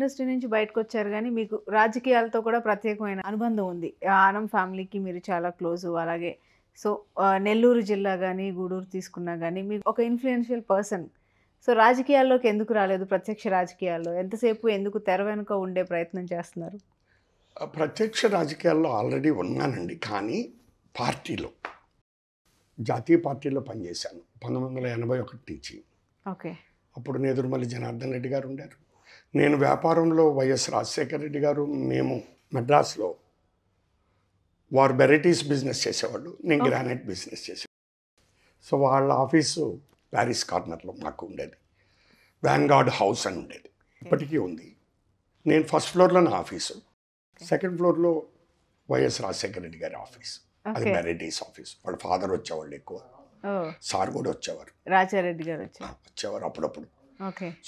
industry నుంచి బయటకు వచ్చారు కానీ మీకు రాజకీయాలతో కూడా ప్రత్యేకమైన అనుబంధం ఉంది ఆనం ఫ్యామిలీకి మీరు చాలా క్లోజ్ అలాగే సో నెల్లూరు జిల్లా కానీ గూడూరు తీసుకున్నా కానీ మీకు ఒక ఇన్ఫ్లుయెన్షియల్ పర్సన్ సో రాజకీయాల్లోకి ఎందుకు రాలేదు ప్రత్యక్ష రాజకీయాల్లో ఎంతసేపు ఎందుకు తెర వెనుక ఉండే ప్రయత్నం చేస్తున్నారు ప్రత్యక్ష రాజకీయాల్లో ఆల్రెడీ ఉన్నానండి కానీ పార్టీలో జాతీయ పార్టీలో పనిచేశాను పంతొమ్మిది వందల ఎనభై ఒకటి నుంచి ఓకే అప్పుడు నేదురుమల్లి జనార్దన్ రెడ్డి గారు ఉండారు నేను వ్యాపారంలో వైఎస్ రాజశేఖర రెడ్డి గారు మేము మద్రాసులో వారు బెరైటీస్ బిజినెస్ చేసేవాళ్ళు నేను గ్రానైట్ బిజినెస్ చేసే సో వాళ్ళ ఆఫీసు ప్యారిస్ కార్నర్లో మాకు ఉండేది గార్డ్ హౌస్ అని ఉండేది ఇప్పటికీ ఉంది నేను ఫస్ట్ ఫ్లోర్లో నా ఆఫీసు సెకండ్ ఫ్లోర్లో వైఎస్ రాజశేఖర రెడ్డి గారి ఆఫీస్ అది వెరైటీస్ ఆఫీస్ వాళ్ళ ఫాదర్ వచ్చేవాళ్ళు ఎక్కువ సార్ కూడా వచ్చేవారు రాజారెడ్డి గారు వచ్చేవారు అప్పుడప్పుడు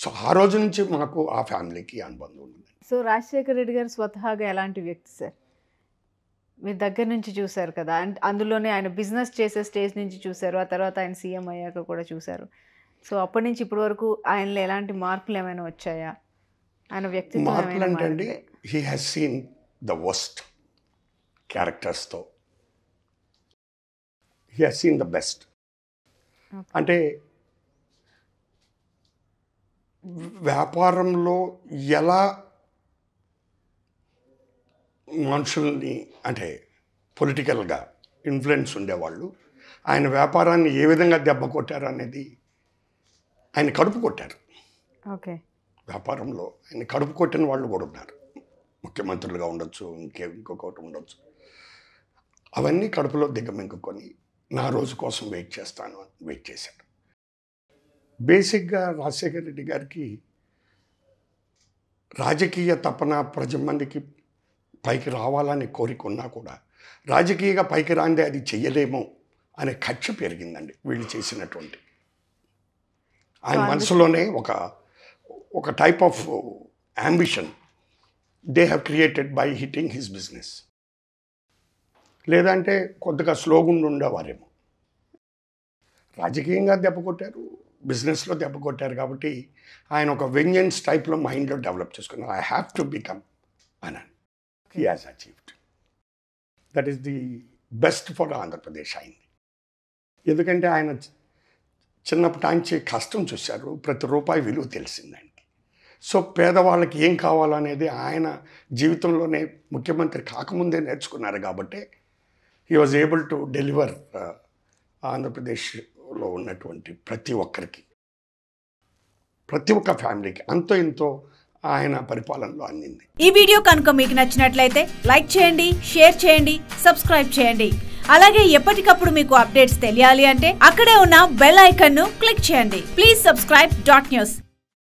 సో ఆ రోజు నుంచి మాకు ఆ ఫ్యామిలీకి అనుబంధం ఉంది సో రాజశేఖర రెడ్డి గారు స్వతహాగా ఎలాంటి వ్యక్తి సార్ మీ దగ్గర నుంచి చూశారు కదా అండ్ అందులోనే ఆయన బిజినెస్ చేసే స్టేజ్ నుంచి చూశారు ఆ తర్వాత ఆయన సీఎం అయ్యాక కూడా చూశారు సో అప్పటి నుంచి ఇప్పటి వరకు ఆయనలో ఎలాంటి మార్పులు ఏమైనా వచ్చాయా ఆయన వ్యక్తి మార్పులు అంటే he has seen the worst క్యారెక్టర్స్తో he has seen the best అంటే వ్యాపారంలో ఎలా మనుషుల్ని అంటే పొలిటికల్గా ఇన్ఫ్లుయెన్స్ ఉండేవాళ్ళు ఆయన వ్యాపారాన్ని ఏ విధంగా దెబ్బ కొట్టారు అనేది ఆయన కడుపు కొట్టారు ఓకే వ్యాపారంలో ఆయన కడుపు కొట్టిన వాళ్ళు కూడా ఉన్నారు ముఖ్యమంత్రులుగా ఉండొచ్చు ఇంకే ఇంకొకటి ఉండొచ్చు అవన్నీ కడుపులో దిగమింగుకొని నా రోజు కోసం వెయిట్ చేస్తాను అని వెయిట్ చేశాడు బేసిక్గా రాజశేఖర రెడ్డి గారికి రాజకీయ తపన ప్రజమందికి పైకి రావాలని కోరిక ఉన్నా కూడా రాజకీయంగా పైకి రాందే అది చెయ్యలేము అనే ఖర్చు పెరిగిందండి వీళ్ళు చేసినటువంటి ఆయన మనసులోనే ఒక ఒక type of ambition they have created by hitting his business లేదంటే కొద్దిగా స్లోగుండి ఉండేవారేమో రాజకీయంగా దెబ్బ కొట్టారు బిజినెస్లో దెబ్బ కొట్టారు కాబట్టి ఆయన ఒక వెంజన్స్ టైప్లో మైండ్లో డెవలప్ చేసుకున్నారు ఐ హ్యావ్ టు బికమ్ అని he has achieved that is the best for Andhra Pradesh అయింది ఎందుకంటే ఆయన చిన్నప్పటి నుంచి కష్టం చూశారు ప్రతి రూపాయి విలువ తెలిసింది ఆయనకి సో పేదవాళ్ళకి ఏం కావాలనేది ఆయన జీవితంలోనే ముఖ్యమంత్రి కాకముందే నేర్చుకున్నారు కాబట్టి he was able to deliver Andhra Pradesh లో ఉన్నటువంటి ప్రతి ఒక్కరికి ప్రతి ఒక్క ఫ్యామిలీకి అంతో ఎంతో ఆయన పరిపాలనలో అందింది ఈ వీడియో కనుక మీకు నచ్చినట్లయితే లైక్ చేయండి షేర్ చేయండి సబ్స్క్రైబ్ చేయండి అలాగే ఎప్పటికప్పుడు మీకు అప్డేట్స్ తెలియాలి అంటే అక్కడే ఉన్న బెల్ ఐకన్ను క్లిక్ చేయండి ప్లీజ్ సబ్స్క్రైబ్ డాట్ న్యూస్